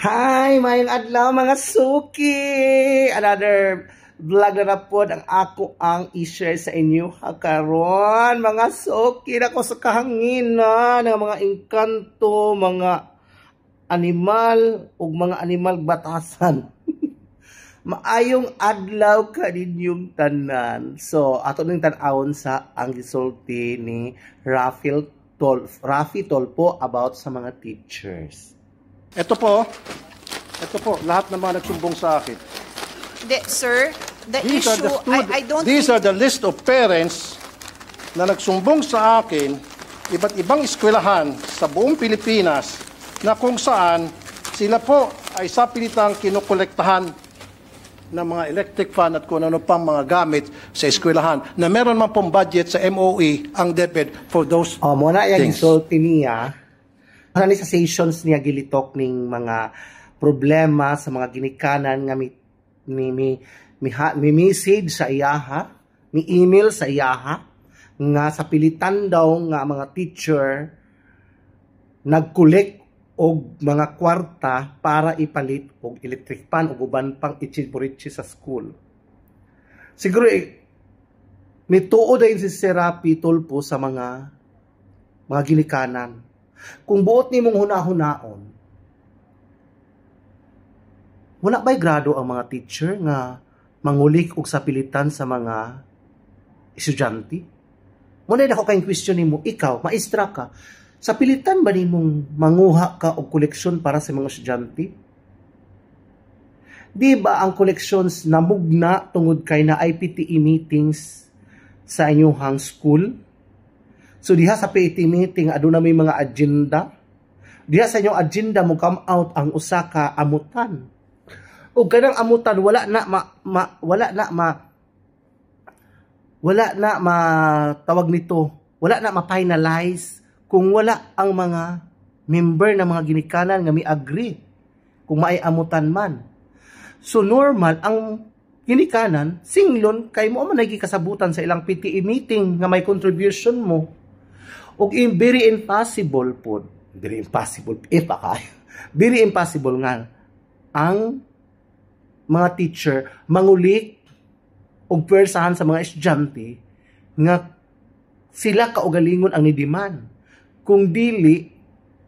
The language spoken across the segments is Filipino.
Hi! Mayang adlaw mga suki! Another vlog na, na po ang ako ang i-share sa inyo karon mga suki na sa kahanginan ng mga engkanto, mga animal ug mga animal batasan. Maayong adlaw kaninyong tanan. So, ato ning tan-awon sa ang gisulti ni Rafael Tol Rafi Tolpo about sa mga teachers. Ito po, ito po, lahat ng mga nagsumbong sa akin. The, sir, the these issue, the student, I, I don't These are the list of parents na nagsumbong sa akin iba't ibang eskwelahan sa buong Pilipinas na kung saan sila po ay sa pilitang kinukolektahan ng mga electric fan at kung ano pang mga gamit sa eskwelahan na meron man pong budget sa MOE ang DepEd for those oh, muna, things. Muna, yung insult niya, sa sessions niya gilitok ng mga problema sa mga ginikanan nga mi mi mi, mi, ha, mi message sa iyaha, mi email sa iyaha nga sa pilitan daw nga mga teacher nagkulik og mga kwarta para ipalit og electric pan o uban pang ichiburitsi sa school. Siguro eh, nituo dayon si Serapi tulpo sa mga mga ginikanan. Kung buot ni mong hunahunaon, wala ba'y grado ang mga teacher nga mangulik og sapilitan sa mga estudyante? Muna ako kayong question ni mo, ikaw, maestra ka, sa pilitan ba nimong manguha ka og koleksyon para sa mga estudyante? Di ba ang collections namugna tungod kay na IPTE meetings sa inyong school? So diha sa PTE meeting aduna may mga agenda. Diha sa inyong agenda mo come out ang usaka amutan o ganang amutan wala na ma, ma wala na ma wala na matawag nito wala na ma-finalize kung wala ang mga member ng mga ginikanan nga mi-agree kung maay amutan man so normal ang ginikanan singlon kay mo man nagikasabutan sa ilang PTA e meeting nga may contribution mo ug very impossible pod very impossible if eh, kay very impossible nga ang mga teacher manguli og pwersahan sa mga estudyante nga sila kaugalingon ang nidiman. Kung dili,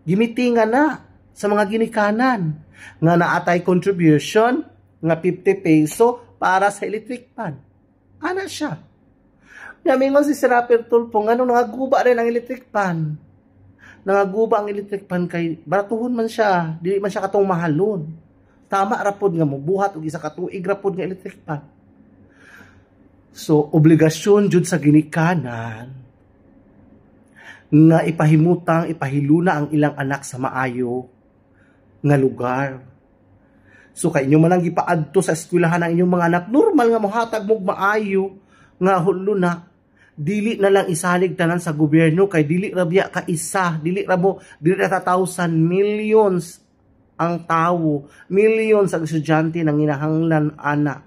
gimitingan na sa mga ginikanan nga naatay contribution nga 50 peso para sa electric pan. Ana siya. Namingon si Sir Rapper Tulpo, nga nung nangaguba rin ang electric pan. Nangaguba ang electric pan kay baratuhon man siya, dili man siya katong mahalon. Tama rapod nga mubuhat og isa ka tuig rapod nga electric fan. So, obligasyon jud sa ginikanan na ipahimutang, ipahiluna ang ilang anak sa maayo nga lugar. So kay inyo man ang gipaadto sa eskwelahan ang inyong mga anak, normal nga mohatag mo maayo nga hulo na dili na lang isalig tanan sa gobyerno kay dili rabya ka isa, dili rabo dili ra 1000 millions ang tawo, milyon sa estudyante nang ginahanglan ana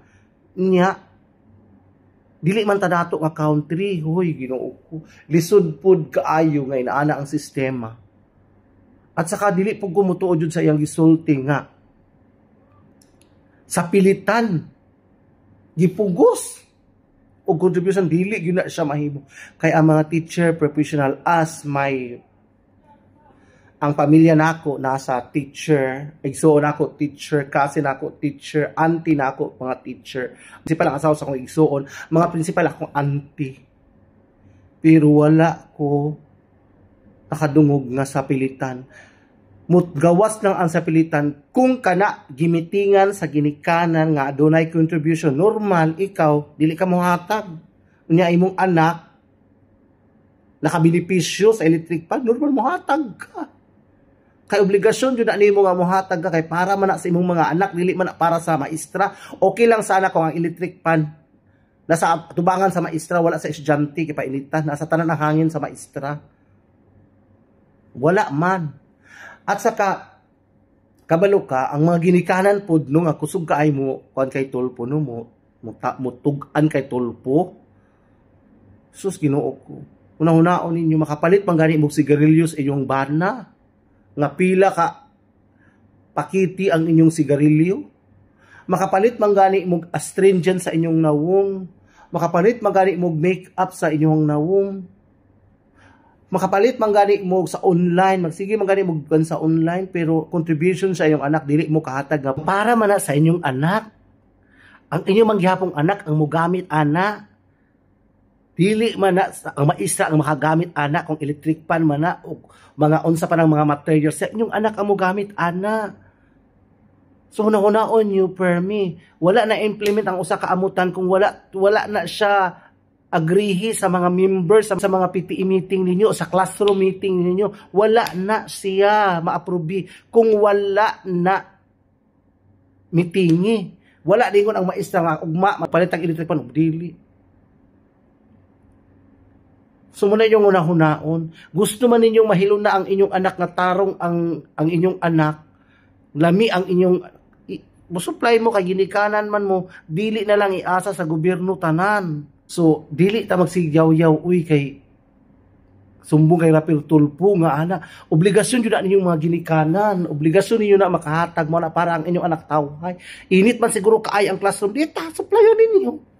niya dili man ta dato nga country hoy Ginoo ko lisod pud kaayo nga inaana ang sistema at saka dili pud ko mutuod sa iyang gisulti nga sa pilitan gipugos o contribution dili gyud na siya mahimo kay ang mga teacher professional as my ang pamilya nako nasa teacher, igsuon nako teacher, kasi nako teacher, auntie nako mga teacher. Principal pala asawa sa akong igsuon, mga principal akong auntie. Pero wala ko nakadungog nga sa pilitan. Mutgawas lang ang sa pilitan kung kana gimitingan sa ginikanan nga adunay contribution normal ikaw dili ka mohatag. Unya imong anak nakabenepisyo sa electric pan normal mohatag ka kay obligasyon jud na nimo nga mohatag ka kay para man sa imong mga anak dili man para sa maestra okay lang sana ko ang electric pan nasa tubangan sa maestra wala sa estudyante kay painitan nasa tanan ang hangin sa maestra wala man at saka kabalo ka ang mga ginikanan pod no nga kusog kaay mo kon kay tulpo no mo mutugan kay tulpo sus Ginoo ko una-unaon ninyo makapalit pang gani sigarilyo sa inyong bana nga pila ka pakiti ang inyong sigarilyo makapalit manggani mog astringent sa inyong nawong makapalit manggani mog make up sa inyong nawong makapalit manggani mo sa online magsige manggani mo sa online pero contribution sa inyong anak dili mo kahatag para man sa inyong anak ang inyong manggihapong anak ang mugamit ana Dili man na ang maisa ang makagamit ana kung electric pan man na o mga unsa pa ng mga materials sa inyong anak ang gamit ana. So hunahunaon you per me. Wala na implement ang usa ka amutan kung wala wala na siya agrihi sa mga members sa, sa mga PTE meeting ninyo, sa classroom meeting ninyo, wala na siya maaprobi kung wala na meeting Wala dingon ang maistra nga ugma, magpalit ang electric pan dili. Sumunod yung una-hunaon. Gusto man ninyong mahilon na ang inyong anak na tarong ang, ang inyong anak, lami ang inyong musupply mo kay ginikanan man mo dili na lang iasa sa gobyerno tanan so dili ta magsigyaw-yaw uy kay sumbong kay Rapil Tulpo nga ana obligasyon jud ninyong mga ginikanan obligasyon ninyo na makahatag mo na para ang inyong anak tawhay init man siguro kaay ang classroom dita supplyon ninyo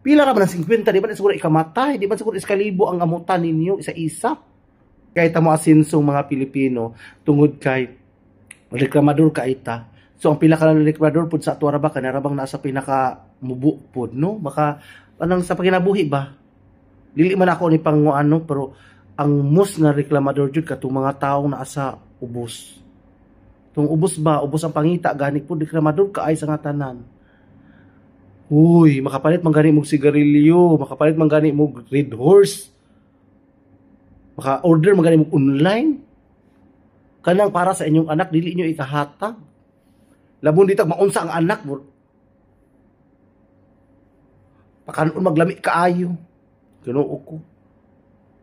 Pila ra man ang 50, di ba na siguro ikamatay, di ba siguro iskalibo ang amutan ninyo isa-isa. Kahit mo asinso mga Pilipino tungod kay reklamador ka ita. So ang pila ka lang reklamador pud sa tuwa ba kana rabang nasa pinaka mubo pud no? Maka anang sa paginabuhi ba? Dili man ako ni pang ano pero ang most na reklamador jud ka, katong mga taong naasa ubos. Tung ubos ba, ubos ang pangita, gani po reklamador kaay sa nga tanan. Uy, makapalit man gani mong sigarilyo, makapalit man gani mong red horse. Maka order man gani mong online. Kanang para sa inyong anak dili inyo ikahatag. Labon ditag maunsa ang anak mo. Pakanon maglami kaayo. Ginoo ko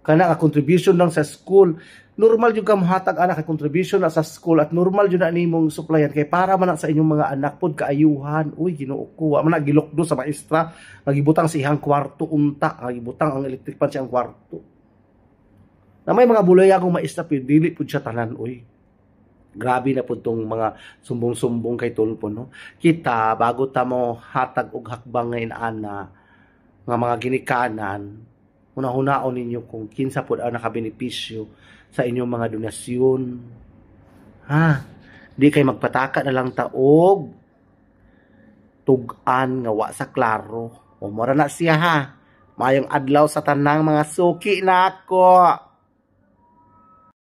kana nga contribution lang sa school normal yung kamuhatag anak kay contribution na sa school at normal yun na nimong supplyan kay para man sa inyong mga anak pod kaayuhan uy Ginoo ko man gilokdo sa maestra nagibutang sa ihang kwarto unta nagibutang ang electric pan sa ihang kwarto na may mga buloy akong maestra pod dili pod siya tanan uy grabe na po itong mga sumbong-sumbong kay Tulpo, no? Kita, bago ta mo hatag og hakbang ngayon, ana, nga mga ginikanan, Una-unaon ninyo kung kinsa pud ang nakabenepisyo sa inyong mga donasyon. Ha? Di kay magpataka na lang taog tugan nga wa sa klaro. O mora na siya ha. Mayong adlaw sa tanang mga suki na ako.